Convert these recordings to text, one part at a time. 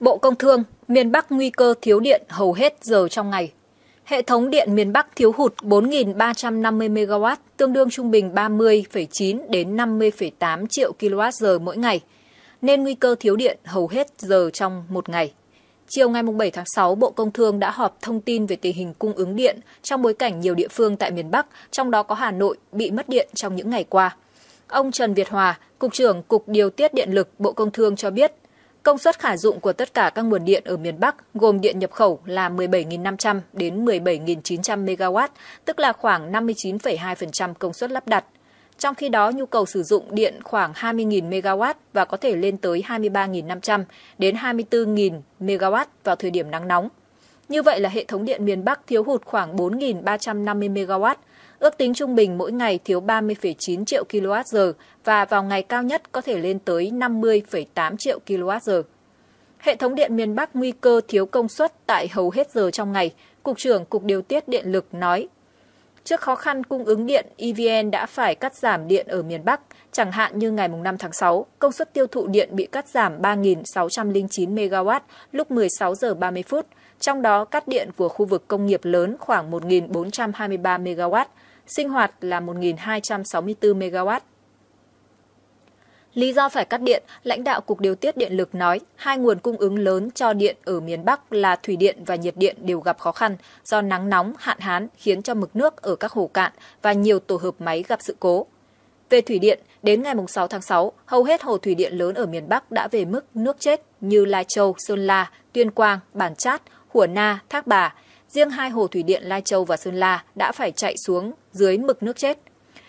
Bộ Công Thương, miền Bắc nguy cơ thiếu điện hầu hết giờ trong ngày. Hệ thống điện miền Bắc thiếu hụt 4.350 MW, tương đương trung bình 30,9 đến 50,8 triệu kWh mỗi ngày, nên nguy cơ thiếu điện hầu hết giờ trong một ngày. Chiều ngày 7 tháng 6, Bộ Công Thương đã họp thông tin về tình hình cung ứng điện trong bối cảnh nhiều địa phương tại miền Bắc, trong đó có Hà Nội, bị mất điện trong những ngày qua. Ông Trần Việt Hòa, Cục trưởng Cục Điều tiết Điện lực Bộ Công Thương cho biết, Công suất khả dụng của tất cả các nguồn điện ở miền Bắc gồm điện nhập khẩu là 17.500 đến 17.900 MW, tức là khoảng 59,2% công suất lắp đặt. Trong khi đó, nhu cầu sử dụng điện khoảng 20.000 MW và có thể lên tới 23.500 đến 24.000 MW vào thời điểm nắng nóng. Như vậy là hệ thống điện miền Bắc thiếu hụt khoảng 4.350 MW, ước tính trung bình mỗi ngày thiếu 30,9 triệu kWh và vào ngày cao nhất có thể lên tới 50,8 triệu kWh. Hệ thống điện miền Bắc nguy cơ thiếu công suất tại hầu hết giờ trong ngày, Cục trưởng Cục Điều tiết Điện lực nói. Trước khó khăn cung ứng điện, EVN đã phải cắt giảm điện ở miền Bắc, chẳng hạn như ngày 5 tháng 6, công suất tiêu thụ điện bị cắt giảm 3.609 MW lúc 16 giờ 30 phút, trong đó cắt điện của khu vực công nghiệp lớn khoảng 1.423 MW, sinh hoạt là 1.264 MW. Lý do phải cắt điện, lãnh đạo Cục Điều tiết Điện lực nói hai nguồn cung ứng lớn cho điện ở miền Bắc là thủy điện và nhiệt điện đều gặp khó khăn do nắng nóng, hạn hán khiến cho mực nước ở các hồ cạn và nhiều tổ hợp máy gặp sự cố. Về thủy điện, đến ngày 6 tháng 6, hầu hết hồ thủy điện lớn ở miền Bắc đã về mức nước chết như Lai Châu, Sơn La, Tuyên Quang, Bản Chát, Hủa Na, Thác Bà – riêng hai hồ thủy điện Lai Châu và Sơn La đã phải chạy xuống dưới mực nước chết.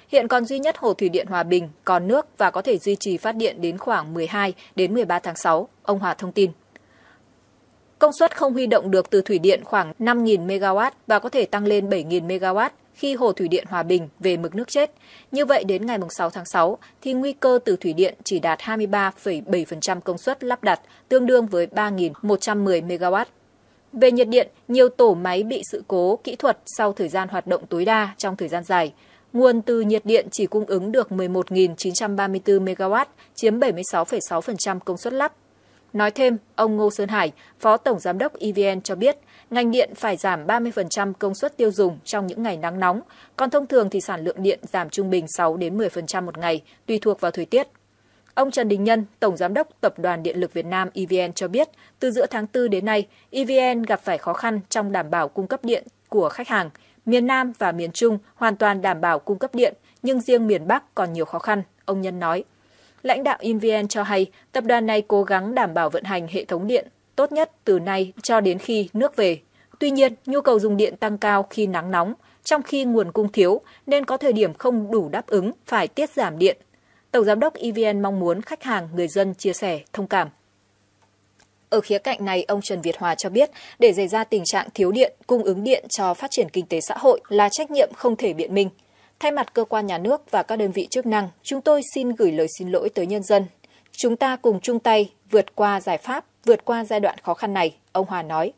Hiện còn duy nhất hồ thủy điện Hòa Bình còn nước và có thể duy trì phát điện đến khoảng 12 đến 13 tháng 6, ông Hòa thông tin. Công suất không huy động được từ thủy điện khoảng 5.000 MW và có thể tăng lên 7.000 MW khi hồ thủy điện Hòa Bình về mực nước chết. Như vậy đến ngày 6 tháng 6 thì nguy cơ từ thủy điện chỉ đạt 23,7% công suất lắp đặt, tương đương với 3.110 MW. Về nhiệt điện, nhiều tổ máy bị sự cố kỹ thuật sau thời gian hoạt động tối đa trong thời gian dài. Nguồn từ nhiệt điện chỉ cung ứng được 11.934 MW, chiếm 76,6% công suất lắp. Nói thêm, ông Ngô Sơn Hải, Phó Tổng Giám đốc EVN cho biết, ngành điện phải giảm 30% công suất tiêu dùng trong những ngày nắng nóng, còn thông thường thì sản lượng điện giảm trung bình 6 đến 10% một ngày, tùy thuộc vào thời tiết. Ông Trần Đình Nhân, Tổng Giám đốc Tập đoàn Điện lực Việt Nam EVN cho biết, từ giữa tháng 4 đến nay, EVN gặp phải khó khăn trong đảm bảo cung cấp điện của khách hàng. Miền Nam và miền Trung hoàn toàn đảm bảo cung cấp điện, nhưng riêng miền Bắc còn nhiều khó khăn, ông Nhân nói. Lãnh đạo EVN cho hay, tập đoàn này cố gắng đảm bảo vận hành hệ thống điện tốt nhất từ nay cho đến khi nước về. Tuy nhiên, nhu cầu dùng điện tăng cao khi nắng nóng, trong khi nguồn cung thiếu nên có thời điểm không đủ đáp ứng phải tiết giảm điện Tổng giám đốc EVN mong muốn khách hàng, người dân chia sẻ, thông cảm. Ở khía cạnh này, ông Trần Việt Hòa cho biết, để xảy ra tình trạng thiếu điện, cung ứng điện cho phát triển kinh tế xã hội là trách nhiệm không thể biện minh. Thay mặt cơ quan nhà nước và các đơn vị chức năng, chúng tôi xin gửi lời xin lỗi tới nhân dân. Chúng ta cùng chung tay vượt qua giải pháp, vượt qua giai đoạn khó khăn này, ông Hòa nói.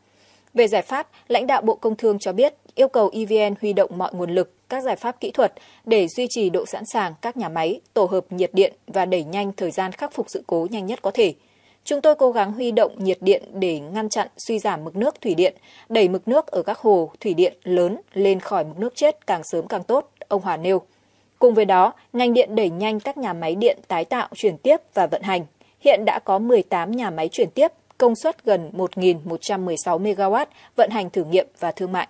Về giải pháp, lãnh đạo Bộ Công Thương cho biết yêu cầu EVN huy động mọi nguồn lực, các giải pháp kỹ thuật để duy trì độ sẵn sàng các nhà máy, tổ hợp nhiệt điện và đẩy nhanh thời gian khắc phục sự cố nhanh nhất có thể. Chúng tôi cố gắng huy động nhiệt điện để ngăn chặn suy giảm mực nước thủy điện, đẩy mực nước ở các hồ thủy điện lớn lên khỏi mực nước chết càng sớm càng tốt, ông Hòa nêu. Cùng với đó, ngành điện đẩy nhanh các nhà máy điện tái tạo chuyển tiếp và vận hành. Hiện đã có 18 nhà máy chuyển tiếp, công suất gần 1.116 MW vận hành thử nghiệm và thương mại.